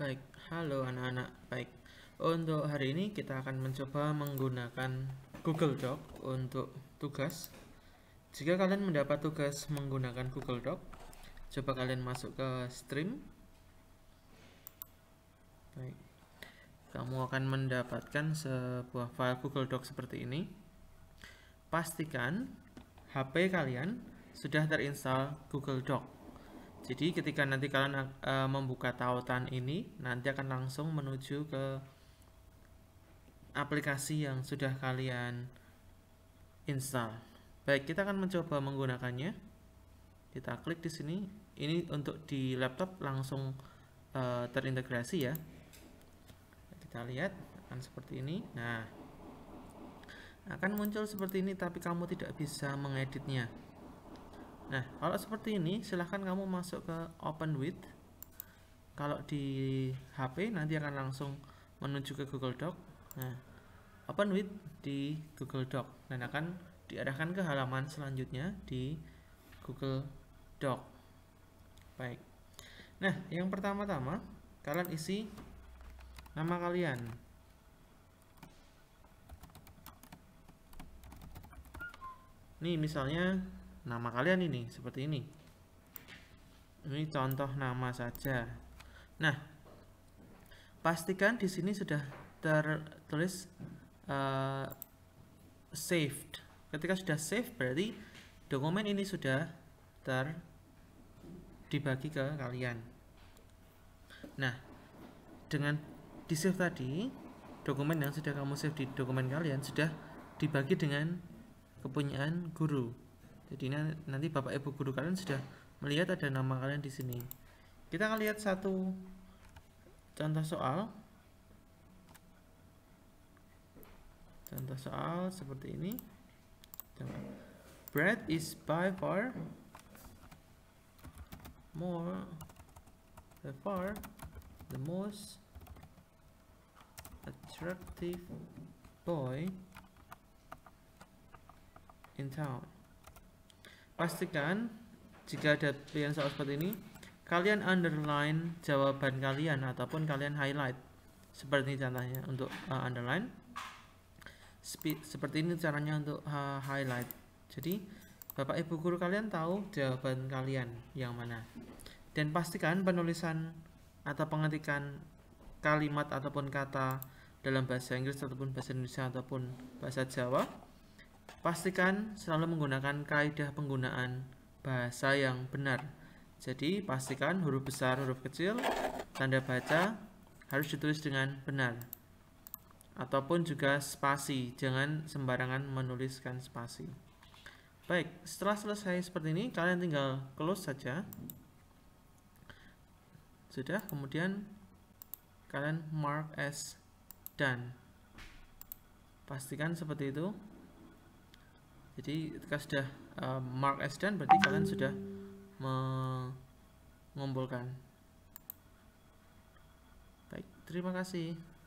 Baik, halo anak-anak. Baik, untuk hari ini kita akan mencoba menggunakan Google Doc untuk tugas. Jika kalian mendapat tugas menggunakan Google Doc, coba kalian masuk ke stream. Baik. Kamu akan mendapatkan sebuah file Google Doc seperti ini. Pastikan HP kalian sudah terinstall Google Doc. Jadi ketika nanti kalian e, membuka tautan ini, nanti akan langsung menuju ke aplikasi yang sudah kalian install. Baik, kita akan mencoba menggunakannya. Kita klik di sini. Ini untuk di laptop langsung e, terintegrasi ya. Kita lihat akan seperti ini. Nah, akan muncul seperti ini tapi kamu tidak bisa mengeditnya Nah, kalau seperti ini, silahkan kamu masuk ke Open With. Kalau di HP, nanti akan langsung menuju ke Google Doc. Nah, Open With di Google Doc. Dan akan diarahkan ke halaman selanjutnya di Google Doc. Baik. Nah, yang pertama-tama, kalian isi nama kalian. Nih, misalnya nama kalian ini seperti ini ini contoh nama saja nah pastikan di sini sudah tertulis uh, saved ketika sudah save berarti dokumen ini sudah ter dibagi ke kalian nah dengan di save tadi dokumen yang sudah kamu save di dokumen kalian sudah dibagi dengan kepunyaan guru jadi nanti Bapak Ibu guru kalian sudah melihat ada nama kalian di sini. Kita akan lihat satu contoh soal. Contoh soal seperti ini. Coba. Bread is by far more by far the most attractive boy in town. Pastikan jika ada pilihan soal seperti ini, kalian underline jawaban kalian ataupun kalian highlight. Seperti ini contohnya untuk uh, underline. Spe seperti ini caranya untuk uh, highlight. Jadi, Bapak Ibu guru kalian tahu jawaban kalian yang mana. Dan pastikan penulisan atau pengetikan kalimat ataupun kata dalam bahasa Inggris ataupun bahasa Indonesia ataupun bahasa Jawa Pastikan selalu menggunakan kaidah penggunaan bahasa yang benar. Jadi, pastikan huruf besar, huruf kecil, tanda baca harus ditulis dengan benar. Ataupun juga spasi, jangan sembarangan menuliskan spasi. Baik, setelah selesai seperti ini, kalian tinggal close saja. Sudah, kemudian kalian mark as done. Pastikan seperti itu jadi ketika sudah uh, mark as done berarti kalian sudah mengumpulkan baik terima kasih